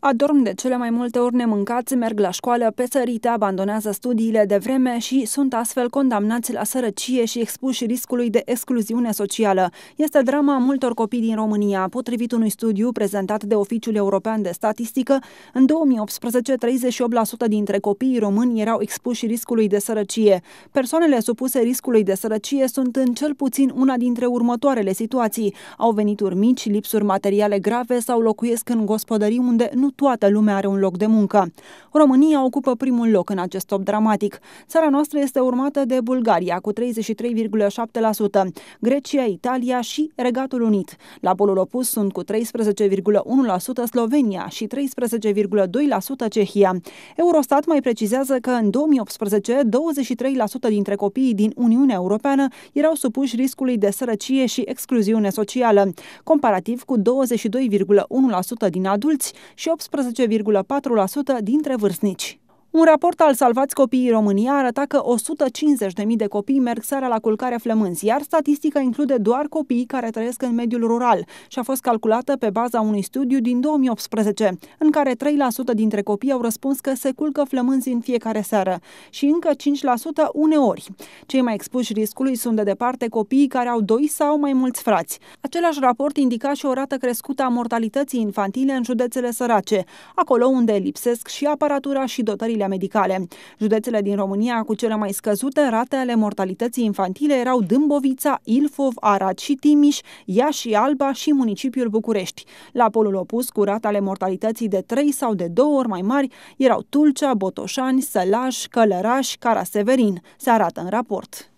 Adorm de cele mai multe ori nemâncați, merg la școală pe sărite, abandonează studiile de vreme și sunt astfel condamnați la sărăcie și expuși riscului de excluziune socială. Este drama multor copii din România. Potrivit unui studiu prezentat de Oficiul European de Statistică, în 2018, 38% dintre copiii români erau expuși riscului de sărăcie. Persoanele supuse riscului de sărăcie sunt în cel puțin una dintre următoarele situații. Au venituri mici, lipsuri materiale grave sau locuiesc în gospodării unde nu nu toată lumea are un loc de muncă. România ocupă primul loc în acest top dramatic. Țara noastră este urmată de Bulgaria cu 33,7%, Grecia, Italia și Regatul Unit. La polul opus sunt cu 13,1% Slovenia și 13,2% Cehia. Eurostat mai precizează că în 2018 23% dintre copiii din Uniunea Europeană erau supuși riscului de sărăcie și excluziune socială, comparativ cu 22,1% din adulți și 18,4% dintre vârstnici. Un raport al Salvați Copiii România arăta că 150.000 de copii merg seara la culcare flămânzi, iar statistica include doar copiii care trăiesc în mediul rural și a fost calculată pe baza unui studiu din 2018, în care 3% dintre copii au răspuns că se culcă flămânzi în fiecare seară și încă 5% uneori. Cei mai expuși riscului sunt de departe copiii care au doi sau mai mulți frați. Același raport indica și o rată crescută a mortalității infantile în județele sărace, acolo unde lipsesc și aparatura și dotările îngrijirile medicale. Județele din România cu cele mai scăzute rate ale mortalității infantile erau Dâmbovița, Ilfov, Arad și Timiș, Iași, Alba și municipiul București. La polul opus, cu rate ale mortalității de 3 sau de 2 ori mai mari, erau Tulcea, Botoșani, Sălaj, Călăraș, Caraseverin. Se arată în raport.